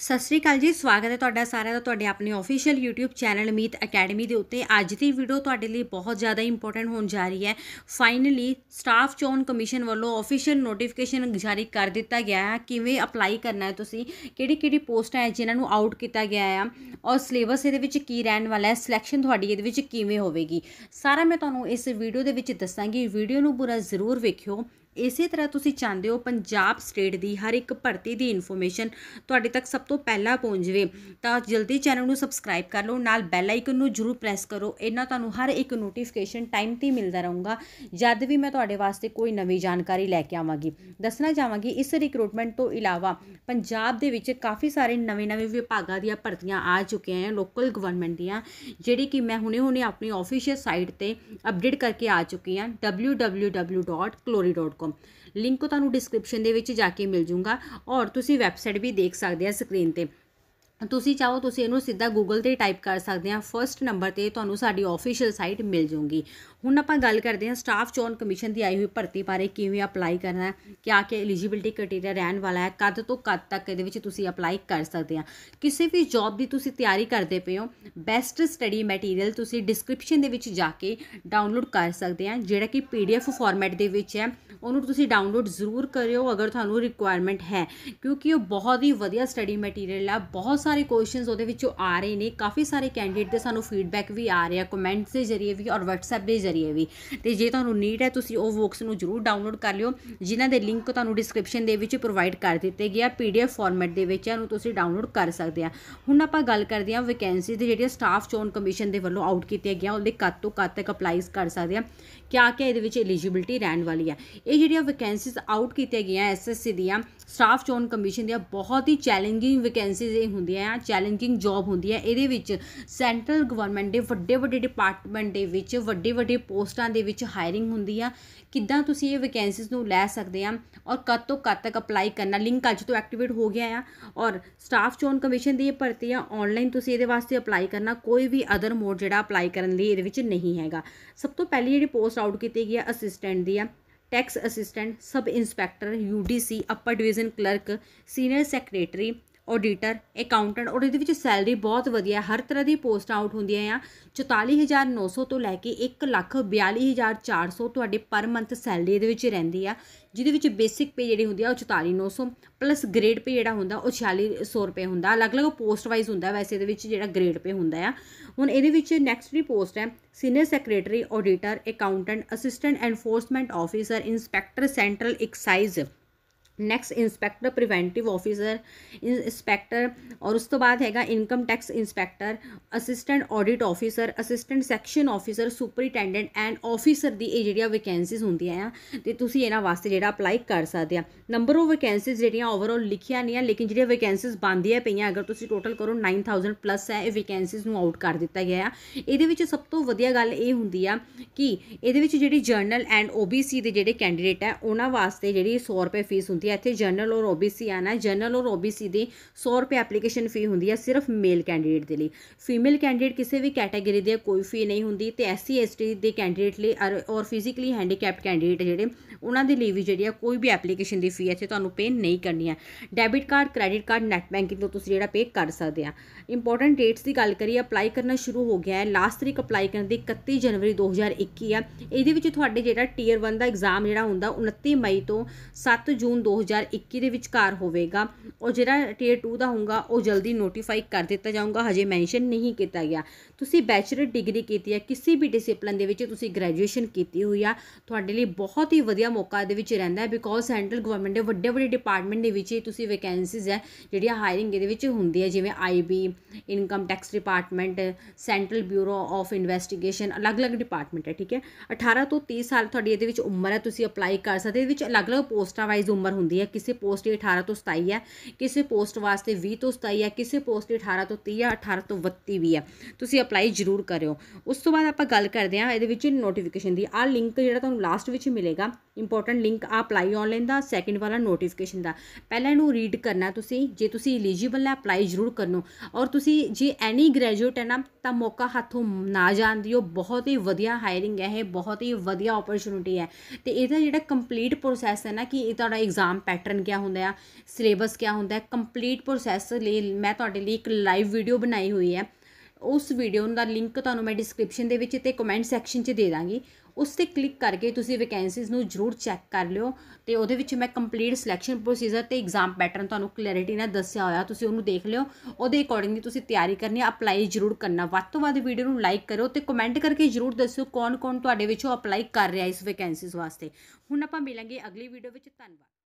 ਸਤਿ ਸ਼੍ਰੀ ਅਕਾਲ ਜੀ ਸਵਾਗਤ ਹੈ ਤੁਹਾਡਾ ਸਾਰਿਆਂ ਦਾ ਤੁਹਾਡੇ ਆਪਣੇ official YouTube channel Meet academy ਦੇ ਉੱਤੇ ਅੱਜ ਦੀ ਵੀਡੀਓ ਤੁਹਾਡੇ ਲਈ ਬਹੁਤ ਜ਼ਿਆਦਾ ਇੰਪੋਰਟੈਂਟ ਹੋਣ ਜਾ ਰਹੀ ਹੈ ਫਾਈਨਲੀ ਸਟਾਫ ਚੋਣ ਕਮਿਸ਼ਨ ਵੱਲੋਂ ਅਫੀਸ਼ੀਅਲ ਨੋਟੀਫਿਕੇਸ਼ਨ ਜਾਰੀ ਕਰ ਦਿੱਤਾ ਗਿਆ ਹੈ ਕਿਵੇਂ ਅਪਲਾਈ ਕਰਨਾ ਹੈ ਤੁਸੀਂ ਕਿਹੜੀ ਕਿਹੜੀ ਪੋਸਟਾਂ ਹੈ ਜਿਨ੍ਹਾਂ ਨੂੰ ਆਊਟ ਕੀਤਾ ਗਿਆ ਹੈ ਔਰ ਸਿਲੇਬਸ ਇਹਦੇ ਵਿੱਚ ਕੀ ਰਹਿਣ ਵਾਲਾ ਹੈ ਸਿਲੈਕਸ਼ਨ ਤੁਹਾਡੀ ਇਹਦੇ ਵਿੱਚ ਕਿਵੇਂ ਹੋਵੇਗੀ ਸਾਰਾ ਮੈਂ ਤੁਹਾਨੂੰ ਇਸ ਵੀਡੀਓ ਦੇ ਵਿੱਚ ਦੱਸਾਂਗੀ ਵੀਡੀਓ ਨੂੰ ਪੂਰਾ ਜ਼ਰੂਰ ਵੇਖਿਓ ਇਸੇ ਤਰ੍ਹਾਂ ਤੁਸੀਂ ਚਾਹੁੰਦੇ ਹੋ ਪੰਜਾਬ ਸਟੇਟ ਦੀ ਹਰ ਇੱਕ ਭਰਤੀ ਦੀ ਇਨਫੋਰਮੇਸ਼ਨ ਤੁਹਾਡੇ ਤੱਕ ਸਭ ਤੋਂ ਪਹਿਲਾਂ ਪਹੁੰਚ ਜਵੇ ਤਾਂ ਜਲਦੀ ਚੈਨਲ ਨੂੰ ਸਬਸਕ੍ਰਾਈਬ ਕਰ ਲਓ ਨਾਲ ਬੈਲ ਆਈਕਨ ਨੂੰ ਜ਼ਰੂਰ ਪ੍ਰੈਸ ਕਰੋ ਇਹਨਾਂ ਤੁਹਾਨੂੰ ਹਰ ਇੱਕ ਨੋਟੀਫਿਕੇਸ਼ਨ ਟਾਈਮ ਤੇ ਮਿਲਦਾ ਰਹੂਗਾ ਜਦ ਵੀ ਮੈਂ ਤੁਹਾਡੇ ਵਾਸਤੇ ਕੋਈ ਨਵੀਂ ਜਾਣਕਾਰੀ ਲੈ ਕੇ ਆਵਾਂਗੀ ਦੱਸਣਾ ਚਾਹਾਂਗੀ ਇਸ ਰਿਕਰੂਟਮੈਂਟ ਤੋਂ ਇਲਾਵਾ ਪੰਜਾਬ ਦੇ ਵਿੱਚ ਕਾਫੀ ਸਾਰੇ ਨਵੇਂ-ਨਵੇਂ ਵਿਭਾਗਾਂ ਦੀਆਂ ਭਰਤੀਆਂ ਆ ਚੁੱਕੀਆਂ ਹਨ ਲੋਕਲ ਗਵਰਨਮੈਂਟ ਦੀਆਂ ਜਿਹੜੀ ਕਿ ਮੈਂ ਹੁਣੇ-ਹੁਣੇ ਆਪਣੀ ਅਫੀਸ਼ੀਅਲ ਸਾਈਟ ਤੇ ਅਪਡੇਟ ਕਰਕੇ ਆ ਚੁੱਕੀ ਹਾਂ www.clory.com ਕੋਮ ਲਿੰਕ ਤੁਹਾਨੂੰ ਡਿਸਕ੍ਰਿਪਸ਼ਨ ਦੇ ਵਿੱਚ ਜਾ ਕੇ ਮਿਲ ਜੂਗਾ ਔਰ ਤੁਸੀਂ ਵੈਬਸਾਈਟ ਵੀ ਦੇਖ ਸਕਦੇ ਆ ਸਕਰੀਨ ਤੇ ਤੁਸੀਂ ਚਾਹੋ ਤੁਸੀਂ ਇਹਨੂੰ ਸਿੱਧਾ ਗੂਗਲ ਤੇ ਟਾਈਪ ਕਰ ਸਕਦੇ ਆ ਫਰਸਟ ਨੰਬਰ ਤੇ ਤੁਹਾਨੂੰ ਸਾਡੀ ਆਫੀਸ਼ੀਅਲ ਸਾਈਟ ਮਿਲ ਜੂਗੀ ਹੁਣ ਆਪਾਂ ਗੱਲ ਕਰਦੇ ਆ ਸਟਾਫ ਚੋਣ ਕਮਿਸ਼ਨ ਦੀ ਆਈ ਹੋਈ ਭਰਤੀ ਬਾਰੇ ਕਿਵੇਂ ਅਪਲਾਈ ਕਰਨਾ ਹੈ ਆ ਕੇ ਐਲੀਜੀਬਿਲਟੀ ਕ੍ਰਾਈਟੇਰੀਆ ਰਹਿਣ ਵਾਲਾ ਹੈ ਕਦ ਤੋਂ ਕਦ ਤੱਕ ਇਹਦੇ ਵਿੱਚ ਤੁਸੀਂ ਅਪਲਾਈ ਕਰ ਸਕਦੇ ਆ ਕਿਸੇ ਵੀ ਜੌਬ ਦੀ ਤੁਸੀਂ ਤਿਆਰੀ ਕਰਦੇ ਪਏ ਹੋ ਬੈਸਟ ਸਟੱਡੀ ਮਟੀਰੀਅਲ ਤੁਸੀਂ ਡਿਸਕ੍ਰਿਪਸ਼ਨ ਦੇ ਵਿੱਚ ਜਾ ਕੇ ਡਾਊਨਲੋਡ ਕਰ ਸਕਦੇ ਆ ਜਿਹੜਾ ਕਿ ਪੀਡੀਐਫ ਫਾਰਮੈਟ ਦੇ ਵਿੱਚ ਹੈ ਉਹਨੂੰ ਤੁਸੀਂ ਡਾਊਨਲੋਡ ਜ਼ਰੂਰ ਕਰਿਓ ਅਗਰ ਤੁਹਾਨੂੰ ਰਿਕੁਆਇਰਮੈਂਟ ਹੈ ਕਿਉਂਕਿ ਉਹ ਬਹੁਤ ਹੀ ਵਧੀਆ ਸਟੱਡੀ ਮਟੀਰੀਅਲ ਆ ਬਹੁਤ ਸਾਰੇ ਕੁਐਸਚਨਸ ਉਹਦੇ ਵਿੱਚੋਂ ਆ ਰਹੇ ਨੇ ਕਾਫੀ ਸਾਰੇ ਕੈਂਡੀਡੇਟ ਦੇ ਸਾਨੂੰ ਫੀਡਬੈਕ ਵੀ ਆ ਰਿਹਾ ਕਮੈਂਟਸ ਦੇ ਜ਼ਰੀਏ ਵੀ ਔਰ WhatsApp ਦੇ ਜ਼ਰੀਏ ਵੀ ਤੇ ਜੇ ਤੁਹਾਨੂੰ ਨੀਡ ਹੈ ਤੁਸੀਂ ਉਹ ਬੁੱਕਸ ਨੂੰ ਜ਼ਰੂਰ ਡਾਊਨਲੋਡ ਕਰ ਲਿਓ ਜਿਨ੍ਹਾਂ ਦੇ ਲਿੰਕ ਤੁਹਾਨੂੰ ਡਿਸਕ੍ਰਿਪਸ਼ਨ ਦੇ ਵਿੱਚ ਪ੍ਰੋਵਾਈਡ ਕਰ ਦਿੱਤੇ ਗਿਆ ਪੀਡੀਐਫ ਫਾਰਮੈਟ ਦੇ ਵਿੱਚ ਇਹਨੂੰ ਤੁਸੀਂ ਡਾਊਨਲੋਡ ਕਰ ਸਕਦੇ ਆ ਹੁਣ ਆਪਾਂ ਗੱਲ ਕਰਦੇ ਆ ਵੈਕੈਂਸੀ ਦੀ ਜਿਹੜੀ ਸਟਾਫ ਚੋਣ ਕਮਿਸ਼ਨ ਦੇ ਵੱਲੋਂ ਆਊਟ ਕੀਤੇ ਗਿਆ ਉਹਦੇ ਕਦ ਤੋਂ ਤੱਕ ਅਪਲਾਈਜ਼ ਕਰ ਸਕਦੇ ਆ ਕਿਆ ਕਿਆ ਇਹਦੇ ਵਿੱਚ ਐਲੀਜੀਬਿਲਟੀ ਰਹਿਣ ਵਾਲੀ ਆ ਇਹ ਜਿਹੜੀਆਂ ਵੈਕੈਂਸੀਜ਼ ਆਊਟ ਕੀਤੀਆਂ ਗਈਆਂ ਐਸਐਸਸੀ ਦੀਆਂ ਸਟਾਫ ਚੋਣ ਕਮਿਸ਼ਨ ਦੀਆਂ ਬਹੁਤ ਹੀ ਚੈਲੰਜਿੰਗ ਵੈਕੈਂਸੀਜ਼ ਇਹ ਹੁੰਦੀਆਂ ਆ ਚੈਲੰਜਿੰਗ ਜੌਬ ਹੁੰਦੀ ਹੈ ਇਹਦੇ ਵਿੱਚ ਸੈਂਟਰਲ ਗਵਰਨਮੈਂਟ ਦੇ ਵੱਡੇ ਵੱਡੇ ਡਿਪਾਰਟਮੈਂਟ ਦੇ ਵਿੱਚ ਵੱਡੇ ਵੱਡੇ ਪੋਸਟਾਂ ਦੇ ਵਿੱਚ ਹਾਇਰਿੰਗ ਹੁੰਦੀ ਆ ਕਿੱਦਾਂ ਤੁਸੀਂ ਇਹ ਵੈਕੈਂਸੀਜ਼ ਨੂੰ ਲੈ ਸਕਦੇ ਆ ਔਰ ਕਦ ਤੋਂ ਕਦ ਤੱਕ ਅਪਲਾਈ ਕਰਨਾ ਲਿੰਕ ਅੱਜ ਤੋਂ ਐਕਟੀਵੇਟ ਹੋ ਗਿਆ ਆ ਔਰ ਸਟਾਫ ਚੋਣ ਕਮਿਸ਼ਨ ਦੀ ਇਹ ਭਰਤੀ ਆ ਆਨਲਾਈਨ ਤੁਸੀਂ ਇਹਦੇ ਵਾਸਤੇ ਅਪਲਾਈ ਕਰਨਾ ਕੋਈ ਵੀ ਅਦਰ ਮੋਡ ਜਿਹੜਾ ਅਪਲਾਈ ਕਰਨ ਲਈ ਇਹਦੇ ਵਿੱਚ ਨਹੀਂ ਹੈਗਾ ਸਭ ਤੋਂ ਪਹਿਲੀ ਜਿਹੜੀ ਪੋਸਟ ਆਊਟ ਕੀਤੀ ਗਈ ਆ ਅਸਿਸਟੈਂਟ ਦੀ ਆ tax assistant sub inspector UDC upper division clerk senior secretary auditor accountant ਔਰ ਇਹਦੇ ਵਿੱਚ ਸੈਲਰੀ ਬਹੁਤ ਵਧੀਆ ਹਰ ਤਰ੍ਹਾਂ ਦੀ ਪੋਸਟ ਆਊਟ ਹੁੰਦੀਆਂ ਆ 44900 ਤੋਂ ਲੈ ਕੇ 142400 ਤੁਹਾਡੇ ਪਰ ਮੰਥ ਸੈਲਰੀ ਇਹਦੇ ਵਿੱਚ ਰਹਿੰਦੀ ਆ ਜਿਹਦੇ ਵਿੱਚ ਬੇਸਿਕ ਪੇ ਜਿਹੜੀ ਹੁੰਦੀ ਆ ਉਹ 44900 ਪਲੱਸ ਗ੍ਰੇਡ ਪੇ ਜਿਹੜਾ ਹੁੰਦਾ ਉਹ 4600 ਰੁਪਏ ਹੁੰਦਾ ਅਲੱਗ-ਅਲੱਗ ਪੋਸਟ ਵਾਈਜ਼ ਹੁੰਦਾ ਵੈਸੇ ਇਹਦੇ ਵਿੱਚ ਜਿਹੜਾ ਗ੍ਰੇਡ ਪੇ ਹੁੰਦਾ ਆ ਹੁਣ ਇਹਦੇ ਵਿੱਚ ਨੈਕਸਟ ਵੀ ਪੋਸਟ ਹੈ senior secretary auditor accountant assistant enforcement officer inspector central excise next inspector preventive officer inspector ਔਰ ਉਸ ਤੋਂ ਬਾਅਦ ਹੈਗਾ income tax inspector assistant audit officer assistant section officer superintendent and officer ਦੀ ਇਹ ਜਿਹੜੀਆਂ ਵੈਕੈਂਸੀਜ਼ ਹੁੰਦੀਆਂ ਆ ਤੇ ਤੁਸੀਂ ਇਹਨਾਂ ਵਾਸਤੇ ਜਿਹੜਾ ਅਪਲਾਈ ਕਰ ਸਕਦੇ ਆ ਨੰਬਰ ਆਫ ਵੈਕੈਂਸੀਜ਼ ਜਿਹੜੀਆਂ ਓਵਰਆਲ ਲਿਖਿਆ ਨਹੀਂ ਆ ਲੇਕਿਨ ਜਿਹੜੀਆਂ ਵੈਕੈਂਸੀਜ਼ ਬੰਦੀਆਂ ਪਈਆਂ ਅਗਰ ਤੁਸੀਂ ਟੋਟਲ ਕਰੋ 9000 ਪਲੱਸ ਹੈ ਇਹ ਵੈਕੈਂਸੀਜ਼ ਨੂੰ ਆਊਟ ਕਰ ਦਿੱਤਾ ਗਿਆ ਆ ਇਹਦੇ ਵਿੱਚ ਸਭ ਤੋਂ ਵਧੀਆ ਗੱਲ ਇਹ ਹੁੰਦੀ ਆ ਕਿ ਇਹਦੇ ਵਿੱਚ ਜਿਹੜੀ ਜਰਨਲ ਐਂਡ ਓਬੀਸੀ ਦੇ ਜਿਹੜੇ ਕੈਂਡੀਡੇਟ ਆ ਉਹਨਾਂ ਵਾਸਤੇ ਜਿਹੜੀ 100 ਰੁਪਏ ਫੀਸ ਹੁੰਦੀ ਕਿ ਇੱਥੇ ਜਨਰਲ ਔਰ ਓਬੀਸੀ ਆਣਾ ਹੈ ਜਨਰਲ ਔਰ ਓਬੀਸੀ ਦੀ 100 ਰੁਪਏ ਐਪਲੀਕੇਸ਼ਨ ਫੀ ਹੁੰਦੀ ਹੈ ਸਿਰਫ ਮੇਲ ਕੈਂਡੀਡੇਟ ਦੇ ਲਈ ਫੀਮੇਲ ਕੈਂਡੀਡੇਟ ਕਿਸੇ ਵੀ ਕੈਟਾਗਰੀ ਦੇ ਕੋਈ ਫੀ ਨਹੀਂ ਹੁੰਦੀ ਤੇ ਐਸਸੀ ਐਸਟੀ ਦੇ ਕੈਂਡੀਡੇਟ ਲਈ ਔਰ ਫਿਜ਼ੀਕਲੀ ਹੈਂਡੀਕੈਪਡ ਕੈਂਡੀਡੇਟ ਜਿਹੜੇ ਉਹਨਾਂ ਦੇ ਲਈ ਵੀ ਜਿਹੜੀ ਆ ਕੋਈ ਵੀ ਐਪਲੀਕੇਸ਼ਨ ਦੀ ਫੀ ਇੱਥੇ ਤੁਹਾਨੂੰ ਪੇ ਨਹੀਂ ਕਰਨੀ ਹੈ debit card credit card net banking ਤੋਂ ਤੁਸੀਂ ਜਿਹੜਾ ਪੇ ਕਰ ਸਕਦੇ ਆ ਇੰਪੋਰਟੈਂਟ ਡੇਟਸ ਦੀ ਗੱਲ ਕਰੀਏ ਅਪਲਾਈ ਕਰਨਾ ਸ਼ੁਰੂ ਹੋ ਗਿਆ ਹੈ ਲਾਸਟ ਤਰੀਕ ਅਪਲਾਈ ਕਰਨ ਦੀ 31 ਜਨਵਰੀ 2021 ਆ ਇਹਦੇ ਵਿੱਚ ਤੁਹਾਡੇ ਜਿਹੜਾ ਟੀਅਰ 1 ਦਾ ਐਗਜ਼ਾਮ ਜਿਹੜਾ ਹੁੰਦਾ 29 ਮਈ ਤੋਂ 7 ਜੂਨ 2021 ਦੇ ਵਿਚਕਾਰ ਹੋਵੇਗਾ ਔਰ ਜਿਹੜਾ ਟੀਅਰ 2 ਦਾ ਹੋਊਗਾ ਉਹ ਜਲਦੀ ਨੋਟੀਫਾਈ ਕਰ ਦਿੱਤਾ ਜਾਊਗਾ ਹਜੇ ਮੈਂਸ਼ਨ ਨਹੀਂ ਕੀਤਾ ਗਿਆ ਤੁਸੀਂ ਬੈਚਲਰ ਡਿਗਰੀ ਕੀਤੀ ਹੈ ਕਿਸੇ ਵੀ ਡਿਸਪਲਨ ਦੇ ਵਿੱਚ ਤੁਸੀਂ ਗ੍ਰੈਜੂਏਸ਼ਨ ਕੀਤੀ ਹੋਈ ਆ ਤੁਹਾਡੇ ਲਈ ਬਹੁਤ ਹੀ ਵਧੀਆ ਮੌਕਾ ਦੇ ਵਿੱਚ ਰਹਿੰਦਾ ਹੈ ਬਿਕੋਜ਼ ਸੈਂਟਰਲ ਗਵਰਨਮੈਂਟ ਦੇ ਵੱਡੇ ਵੱਡੇ ਡਿਪਾਰਟਮੈਂਟ ਦੇ ਵਿੱਚ ਤੁਸੀਂ ਵੈਕੈਂਸੀਜ਼ ਹੈ ਜਿਹੜੀਆਂ ਹਾਇਰਿੰਗ ਦੇ ਵਿੱਚ ਹੁੰਦੀ ਹੈ ਜਿਵੇਂ IB income tax department central bureau of investigation ਅਲੱਗ-ਅਲੱਗ ਡਿਪਾਰਟਮੈਂਟ ਹੈ ਠੀਕ ਹੈ 18 ਤੋਂ 30 ਸਾਲ ਤੁਹਾਡੀ ਇਹਦੇ ਵਿੱਚ ਉਮਰ ਹੈ ਤੁਸੀਂ ਅਪਲਾਈ ਕਰ ਸਕਦੇ ਇਹਦੇ ਵਿੱਚ ਅਲੱਗ-ਅਲੱਗ ਪੋਸਟਾਂ ਵਾਈਜ਼ ਉਮਰ ਹੁੰਦੀ ਹੁੰਦੀ ਹੈ ਕਿਸੇ ਪੋਸਟ ਲਈ 18 ਤੋਂ 27 ਹੈ ਕਿਸੇ ਪੋਸਟ ਵਾਸਤੇ 20 ਤੋਂ 27 ਹੈ ਕਿਸੇ ਪੋਸਟ ਲਈ 18 ਤੋਂ 30 ਹੈ 18 ਤੋਂ 32 ਵੀ ਹੈ ਤੁਸੀਂ ਅਪਲਾਈ ਜ਼ਰੂਰ ਕਰਿਓ ਉਸ ਤੋਂ ਬਾਅਦ ਆਪਾਂ ਗੱਲ ਕਰਦੇ ਹਾਂ ਇਹਦੇ ਵਿੱਚ ਨੋਟੀਫਿਕੇਸ਼ਨ ਦੀ ਆ ਲਿੰਕ ਜਿਹੜਾ ਤੁਹਾਨੂੰ ਲਾਸਟ ਵਿੱਚ ਮਿਲੇਗਾ ਇੰਪੋਰਟੈਂਟ ਲਿੰਕ ਆ ਅਪਲਾਈ ਆਨਲਾਈਨ ਦਾ ਸੈਕਿੰਡ ਵਾਲਾ ਨੋਟੀਫਿਕੇਸ਼ਨ ਦਾ ਪਹਿਲਾਂ ਇਹਨੂੰ ਰੀਡ ਕਰਨਾ ਤੁਸੀਂ ਜੇ ਤੁਸੀਂ ਐਲੀਜੀਬਲ ਹੈ ਅਪਲਾਈ ਜ਼ਰੂਰ ਕਰਨੋ ਔਰ ਤੁਸੀਂ ਜੇ ਐਨੀ ਗ੍ਰੈਜੂਏਟ ਹੈ ਨਾ ਤਾਂ ਮੌਕਾ ਹੱਥੋਂ ਨਾ ਜਾਣ ਦਿਓ ਬਹੁਤ ਹੀ ਵਧੀਆ ਹਾਇਰਿੰਗ ਹੈ ਇਹ ਬਹੁਤ ਹੀ ਵਧੀਆ ਓਪਰਚ्युनिटी ਹੈ ਤੇ ਇਹਦਾ ਜਿਹੜਾ ਕੰਪਲੀਟ ਪ੍ਰੋਸੈਸ ਹੈ ਨਾ ਕਿ ਇਹ ਤੁਹਾਡਾ ਐਗਜ਼ਾਮ ਪੈਟਰਨ ਕਿਆ ਹੁੰਦਾ ਆ ਸਿਲੇਬਸ ਕਿਆ ਹੁੰਦਾ ਹੈ ਕੰਪਲੀਟ ਪ੍ਰੋਸੈਸ ਲਈ ਮੈਂ ਤੁਹਾਡੇ ਲਈ ਇੱਕ ਲਾਈਵ ਵੀਡੀਓ ਬਣਾਈ ਹੋਈ ਹੈ ਉਸ ਵੀਡੀਓ ਦਾ ਲਿੰਕ ਤੁਹਾਨੂੰ ਮੈਂ ਡਿਸਕ੍ਰਿਪਸ਼ਨ ਦੇ ਵਿੱਚ ਤੇ ਕਮੈਂਟ ਸੈਕਸ਼ਨ 'ਚ ਦੇ ਦਾਂਗੀ ਉਸ ਤੇ ਕਲਿੱਕ ਕਰਕੇ ਤੁਸੀਂ ਵੈਕੈਂਸੀਜ਼ ਨੂੰ ਜ਼ਰੂਰ ਚੈੱਕ ਕਰ ਲਿਓ ਤੇ ਉਹਦੇ ਵਿੱਚ ਮੈਂ ਕੰਪਲੀਟ ਸਿਲੈਕਸ਼ਨ ਪ੍ਰੋਸੀਜਰ ਤੇ ਐਗਜ਼ਾਮ ਪੈਟਰਨ ਤੁਹਾਨੂੰ ਕਲੈਰਿਟੀ ਨਾਲ ਦੱਸਿਆ ਹੋਇਆ ਤੁਸੀਂ ਉਹਨੂੰ ਦੇਖ ਲਿਓ ਉਹਦੇ ਅਕੋਰਡਿੰਗਲੀ ਤੁਸੀਂ ਤਿਆਰੀ ਕਰਨੀ ਹੈ ਅਪਲਾਈ ਜ਼ਰੂਰ ਕਰਨਾ ਵੱਧ ਤੋਂ ਵੱਧ ਵੀਡੀਓ ਨੂੰ ਲਾਈਕ ਕਰੋ ਤੇ ਕਮੈਂਟ ਕਰਕੇ ਜ਼ਰੂਰ ਦੱਸਿਓ ਕੌਣ-ਕੌਣ ਤੁਹਾਡੇ ਵਿੱਚੋਂ ਅਪਲਾਈ ਕਰ ਰਿਹਾ ਇਸ ਵੈਕੈਂਸੀਜ਼ ਵਾਸਤੇ ਹੁਣ ਆਪਾਂ ਮਿਲਾਂਗੇ ਅਗਲੀ ਵੀਡੀਓ ਵਿੱਚ ਧੰਨਵਾਦ